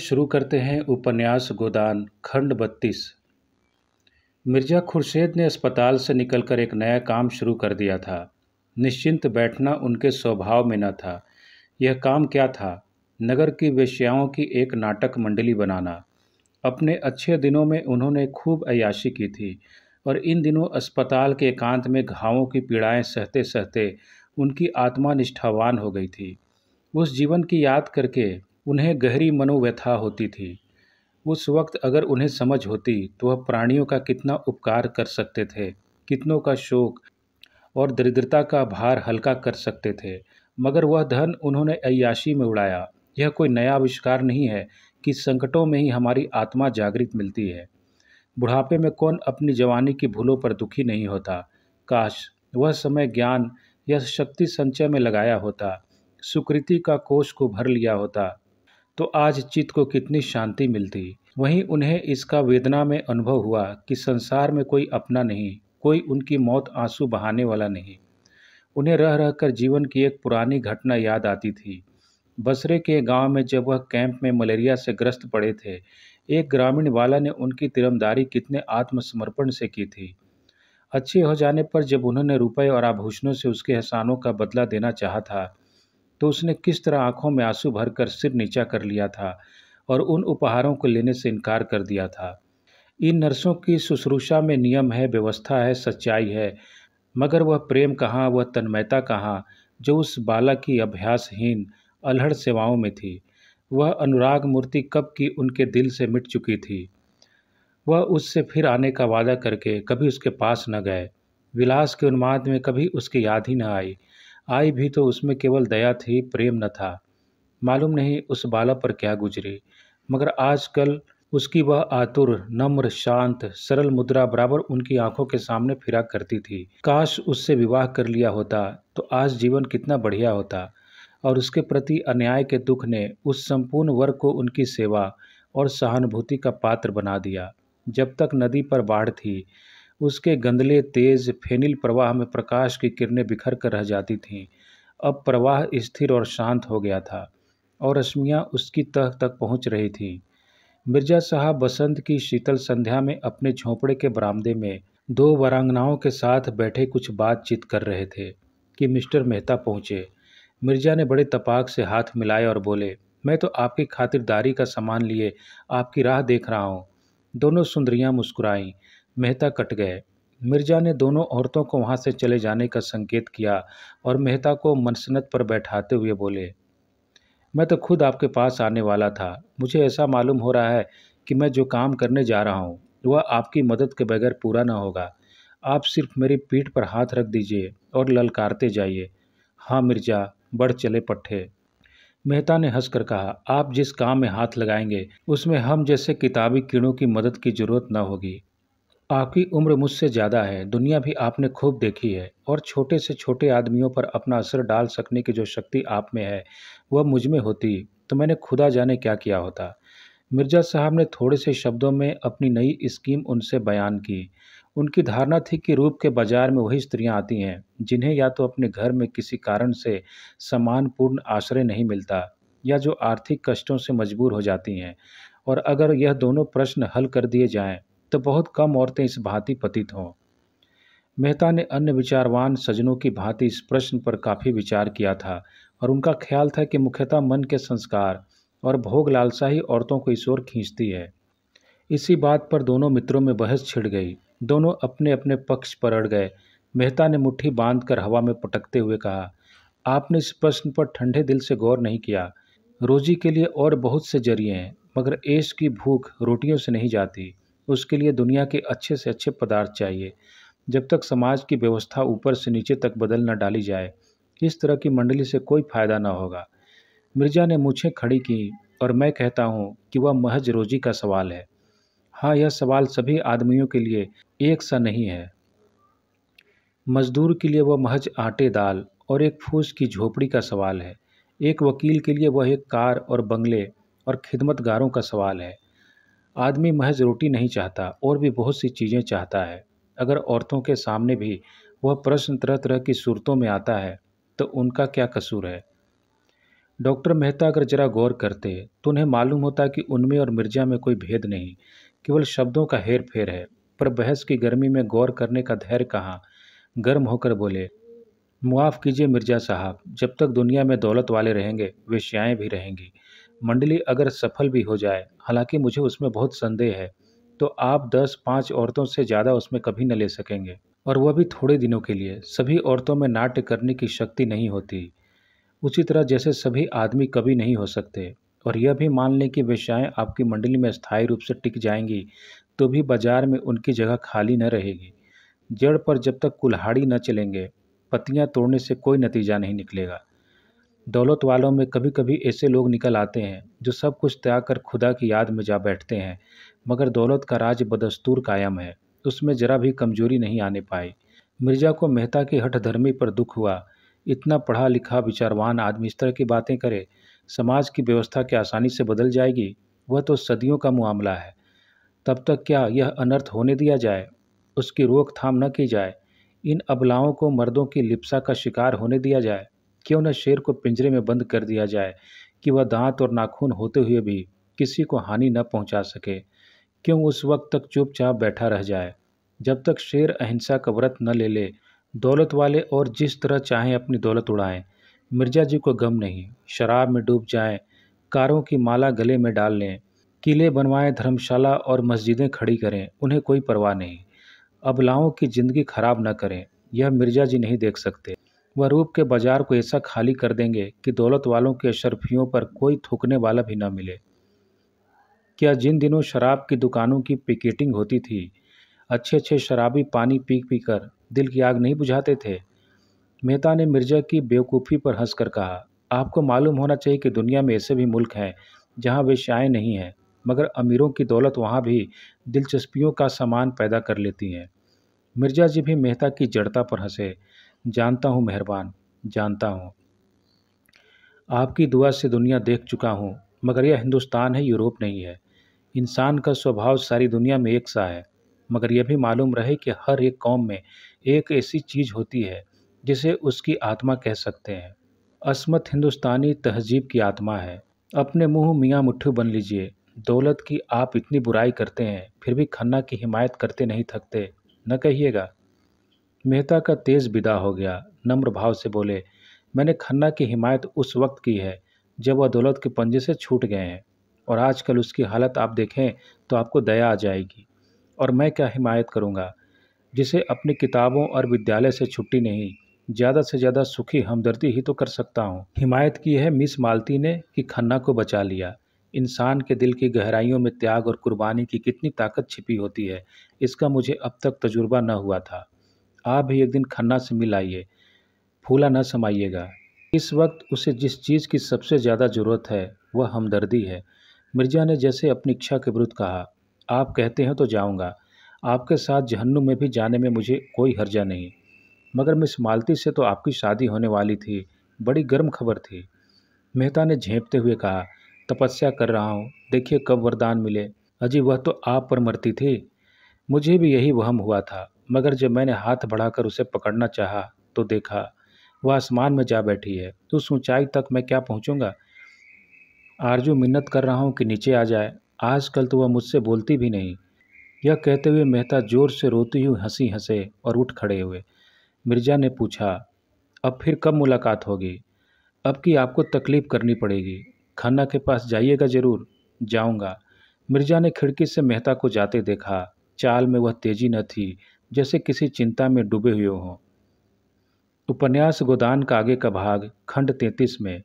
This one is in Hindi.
शुरू करते हैं उपन्यास गोदान खंड बत्तीस मिर्जा खुर्शेद ने अस्पताल से निकलकर एक नया काम शुरू कर दिया था निश्चिंत बैठना उनके स्वभाव में न था यह काम क्या था नगर की वेश्याओं की एक नाटक मंडली बनाना अपने अच्छे दिनों में उन्होंने खूब अयाशी की थी और इन दिनों अस्पताल के एकांत में घावों की पीड़ाएं सहते सहते उनकी आत्मा निष्ठावान हो गई थी उस जीवन की याद करके उन्हें गहरी मनोव्यथा होती थी उस वक्त अगर उन्हें समझ होती तो वह प्राणियों का कितना उपकार कर सकते थे कितनों का शोक और दरिद्रता का भार हल्का कर सकते थे मगर वह धन उन्होंने अयाशी में उड़ाया यह कोई नया आविष्कार नहीं है कि संकटों में ही हमारी आत्मा जागृत मिलती है बुढ़ापे में कौन अपनी जवानी की भूलों पर दुखी नहीं होता काश वह समय ज्ञान या शक्ति संचय में लगाया होता सुकृति का कोष को भर लिया होता तो आज चित्त को कितनी शांति मिलती वहीं उन्हें इसका वेदना में अनुभव हुआ कि संसार में कोई अपना नहीं कोई उनकी मौत आंसू बहाने वाला नहीं उन्हें रह रहकर जीवन की एक पुरानी घटना याद आती थी बसरे के गांव में जब वह कैंप में मलेरिया से ग्रस्त पड़े थे एक ग्रामीण वाला ने उनकी तिरमदारी कितने आत्मसमर्पण से की थी अच्छे हो जाने पर जब उन्होंने रुपए और आभूषणों से उसके एहसानों का बदला देना चाहा था तो उसने किस तरह आंखों में आंसू भरकर सिर नीचा कर लिया था और उन उपहारों को लेने से इनकार कर दिया था इन नर्सों की शुश्रूषा में नियम है व्यवस्था है सच्चाई है मगर वह प्रेम कहाँ वह तन्मयता कहाँ जो उस बाला की अभ्यासहीन अलहड़ सेवाओं में थी वह अनुराग मूर्ति कब की उनके दिल से मिट चुकी थी वह उससे फिर आने का वादा करके कभी उसके पास न गए विलास के उन्माद में कभी उसकी याद ही न आई आई भी तो उसमें केवल दया थी प्रेम न था मालूम नहीं उस बाला पर क्या गुजरी मगर आजकल उसकी वह आतुर नम्र शांत सरल मुद्रा बराबर उनकी आंखों के सामने फिरा करती थी काश उससे विवाह कर लिया होता तो आज जीवन कितना बढ़िया होता और उसके प्रति अन्याय के दुख ने उस संपूर्ण वर्ग को उनकी सेवा और सहानुभूति का पात्र बना दिया जब तक नदी पर बाढ़ थी उसके गंदले तेज फेनिल प्रवाह में प्रकाश की किरणें बिखर कर रह जाती थीं अब प्रवाह स्थिर और शांत हो गया था और रश्मियाँ उसकी तह तक पहुँच रही थीं मिर्जा साहब बसंत की शीतल संध्या में अपने झोंपड़े के बरामदे में दो वरांगनाओं के साथ बैठे कुछ बातचीत कर रहे थे कि मिस्टर मेहता पहुँचे मिर्जा ने बड़े तपाक से हाथ मिलाए और बोले मैं तो आपकी खातिरदारी का सामान लिए आपकी राह देख रहा हूँ दोनों सुंदरियाँ मुस्कुराईं मेहता कट गए मिर्जा ने दोनों औरतों को वहाँ से चले जाने का संकेत किया और मेहता को मनसनत पर बैठाते हुए बोले मैं तो खुद आपके पास आने वाला था मुझे ऐसा मालूम हो रहा है कि मैं जो काम करने जा रहा हूँ वह आपकी मदद के बगैर पूरा ना होगा आप सिर्फ मेरी पीठ पर हाथ रख दीजिए और ललकारते जाइए हाँ मिर्जा बढ़ चले पट्टे मेहता ने हंसकर कहा आप जिस काम में हाथ लगाएंगे उसमें हम जैसे किताबी कीड़ों की मदद की ज़रूरत न होगी आपकी उम्र मुझसे ज़्यादा है दुनिया भी आपने खूब देखी है और छोटे से छोटे आदमियों पर अपना असर डाल सकने की जो शक्ति आप में है वह मुझ में होती तो मैंने खुदा जाने क्या किया होता मिर्ज़ा साहब ने थोड़े से शब्दों में अपनी नई स्कीम उनसे बयान की उनकी धारणा थी कि रूप के बाजार में वही स्त्रियां आती हैं जिन्हें या तो अपने घर में किसी कारण से सम्मानपूर्ण आश्रय नहीं मिलता या जो आर्थिक कष्टों से मजबूर हो जाती हैं और अगर यह दोनों प्रश्न हल कर दिए जाएं तो बहुत कम औरतें इस भांति पतित हों मेहता ने अन्य विचारवान सजनों की भांति इस प्रश्न पर काफ़ी विचार किया था और उनका ख्याल था कि मुख्यतः मन के संस्कार और भोग लालसा ही औरतों को इस ओर खींचती है इसी बात पर दोनों मित्रों में बहस छिड़ गई दोनों अपने अपने पक्ष पर अड़ गए मेहता ने मुट्ठी बांधकर हवा में पटकते हुए कहा आपने इस प्रश्न पर ठंडे दिल से गौर नहीं किया रोजी के लिए और बहुत से जरिए हैं मगर ऐश की भूख रोटियों से नहीं जाती उसके लिए दुनिया के अच्छे से अच्छे पदार्थ चाहिए जब तक समाज की व्यवस्था ऊपर से नीचे तक बदल न डाली जाए इस तरह की मंडली से कोई फ़ायदा न होगा मिर्ज़ा ने मुझे खड़ी की और मैं कहता हूँ कि वह महज रोजी का सवाल है हाँ यह सवाल सभी आदमियों के लिए एक सा नहीं है मजदूर के लिए वह महज आटे दाल और एक फूस की झोपड़ी का सवाल है एक वकील के लिए वह एक कार और बंगले और खिदमतगारों का सवाल है आदमी महज रोटी नहीं चाहता और भी बहुत सी चीज़ें चाहता है अगर औरतों के सामने भी वह प्रश्न तरह तरह की सूरतों में आता है तो उनका क्या कसूर है डॉक्टर मेहता अगर जरा गौर करते तो उन्हें मालूम होता कि उनमें और मिर्जा में कोई भेद नहीं केवल शब्दों का हेर फेर है पर बहस की गर्मी में गौर करने का धैर्य कहाँ गर्म होकर बोले मुआफ़ कीजिए मिर्जा साहब जब तक दुनिया में दौलत वाले रहेंगे श्याएँ भी रहेंगी मंडली अगर सफल भी हो जाए हालांकि मुझे उसमें बहुत संदेह है तो आप दस पाँच औरतों से ज़्यादा उसमें कभी न ले सकेंगे और वह भी थोड़े दिनों के लिए सभी औरतों में नाट्य करने की शक्ति नहीं होती उसी तरह जैसे सभी आदमी कभी नहीं हो सकते और यह भी मान लें कि वेशाएँ आपकी मंडली में स्थायी रूप से टिक जाएंगी तो भी बाजार में उनकी जगह खाली न रहेगी जड़ पर जब तक कुल्हाड़ी न चलेंगे पत्तियां तोड़ने से कोई नतीजा नहीं निकलेगा दौलत वालों में कभी कभी ऐसे लोग निकल आते हैं जो सब कुछ त्याग कर खुदा की याद में जा बैठते हैं मगर दौलत का राज बदस्तूर कायम है उसमें जरा भी कमजोरी नहीं आने पाई मिर्जा को मेहता की हठधर्मी पर दुख हुआ इतना पढ़ा लिखा विचारवान आदमी इस तरह की बातें करे समाज की व्यवस्था क्या आसानी से बदल जाएगी वह तो सदियों का मामला है तब तक क्या यह अनर्थ होने दिया जाए उसकी रोकथाम न की जाए इन अबलाओं को मर्दों की लिप्सा का शिकार होने दिया जाए क्यों न शेर को पिंजरे में बंद कर दिया जाए कि वह दांत और नाखून होते हुए भी किसी को हानि न पहुंचा सके क्यों उस वक्त तक चुपचाप बैठा रह जाए जब तक शेर अहिंसा का व्रत न ले ले दौलत वाले और जिस तरह चाहें अपनी दौलत उड़ाएं मिर्जा जी को गम नहीं शराब में डूब जाएं, कारों की माला गले में डाल लें किले बनवाएं धर्मशाला और मस्जिदें खड़ी करें उन्हें कोई परवाह नहीं अबलाओं की ज़िंदगी खराब न करें यह मिर्जा जी नहीं देख सकते रूप के बाजार को ऐसा खाली कर देंगे कि दौलत वालों के अशरफियों पर कोई थूकने वाला भी न मिले क्या जिन दिनों शराब की दुकानों की पिकेटिंग होती थी अच्छे अच्छे शराबी पानी पी पी कर दिल की आग नहीं बुझाते थे मेहता ने मिर्जा की बेवकूफ़ी पर हंसकर कहा आपको मालूम होना चाहिए कि दुनिया में ऐसे भी मुल्क हैं जहाँ वेश्याएँ नहीं हैं मगर अमीरों की दौलत वहाँ भी दिलचस्पियों का सामान पैदा कर लेती हैं मिर्जा जी भी मेहता की जड़ता पर हंसे जानता हूँ मेहरबान जानता हूँ आपकी दुआ से दुनिया देख चुका हूँ मगर यह हिंदुस्तान है यूरोप नहीं है इंसान का स्वभाव सारी दुनिया में एक सा है मगर यह भी मालूम रहे कि हर एक कौम में एक ऐसी चीज़ होती है जिसे उसकी आत्मा कह सकते हैं असमत हिंदुस्तानी तहजीब की आत्मा है अपने मुंह मियाँ मुठ्ठू बन लीजिए दौलत की आप इतनी बुराई करते हैं फिर भी खन्ना की हिमायत करते नहीं थकते न कहिएगा मेहता का तेज विदा हो गया नम्र भाव से बोले मैंने खन्ना की हिमायत उस वक्त की है जब वह दौलत के पंजे से छूट गए हैं और आजकल उसकी हालत आप देखें तो आपको दया आ जाएगी और मैं क्या हिमायत करूँगा जिसे अपनी किताबों और विद्यालय से छुट्टी नहीं ज़्यादा से ज़्यादा सुखी हमदर्दी ही तो कर सकता हूँ हिमायत की है मिस मालती ने कि खन्ना को बचा लिया इंसान के दिल की गहराइयों में त्याग और कुर्बानी की कितनी ताकत छिपी होती है इसका मुझे अब तक तजुर्बा न हुआ था आप भी एक दिन खन्ना से मिल आइए फूला न समाइएगा इस वक्त उसे जिस चीज़ की सबसे ज़्यादा ज़रूरत है वह हमदर्दी है मिर्ज़ा ने जैसे अपनी इच्छा के विरुद्ध कहा आप कहते हैं तो जाऊंगा आपके साथ जहन्नुम में भी जाने में मुझे कोई हर्जा नहीं मगर मिस मालती से तो आपकी शादी होने वाली थी बड़ी गर्म खबर थी मेहता ने झेंपते हुए कहा तपस्या कर रहा हूँ देखिए कब वरदान मिले अजी वह तो आप पर मरती थी मुझे भी यही वहम हुआ था मगर जब मैंने हाथ बढ़ाकर उसे पकड़ना चाहा तो देखा वह आसमान में जा बैठी है उस ऊँचाई तक मैं क्या पहुँचूँगा आरजू मिन्नत कर रहा हूँ कि नीचे आ जाए आजकल तो वह मुझसे बोलती भी नहीं यह कहते हुए मेहता जोर से रोती हुई हंसी हंसे और उठ खड़े हुए मिर्जा ने पूछा अब फिर कब मुलाकात होगी अब की आपको तकलीफ़ करनी पड़ेगी खन्ना के पास जाइएगा ज़रूर जाऊंगा मिर्जा ने खिड़की से मेहता को जाते देखा चाल में वह तेजी न थी जैसे किसी चिंता में डूबे हुए हों उपन्यास गोदान का आगे का भाग खंड तैंतीस में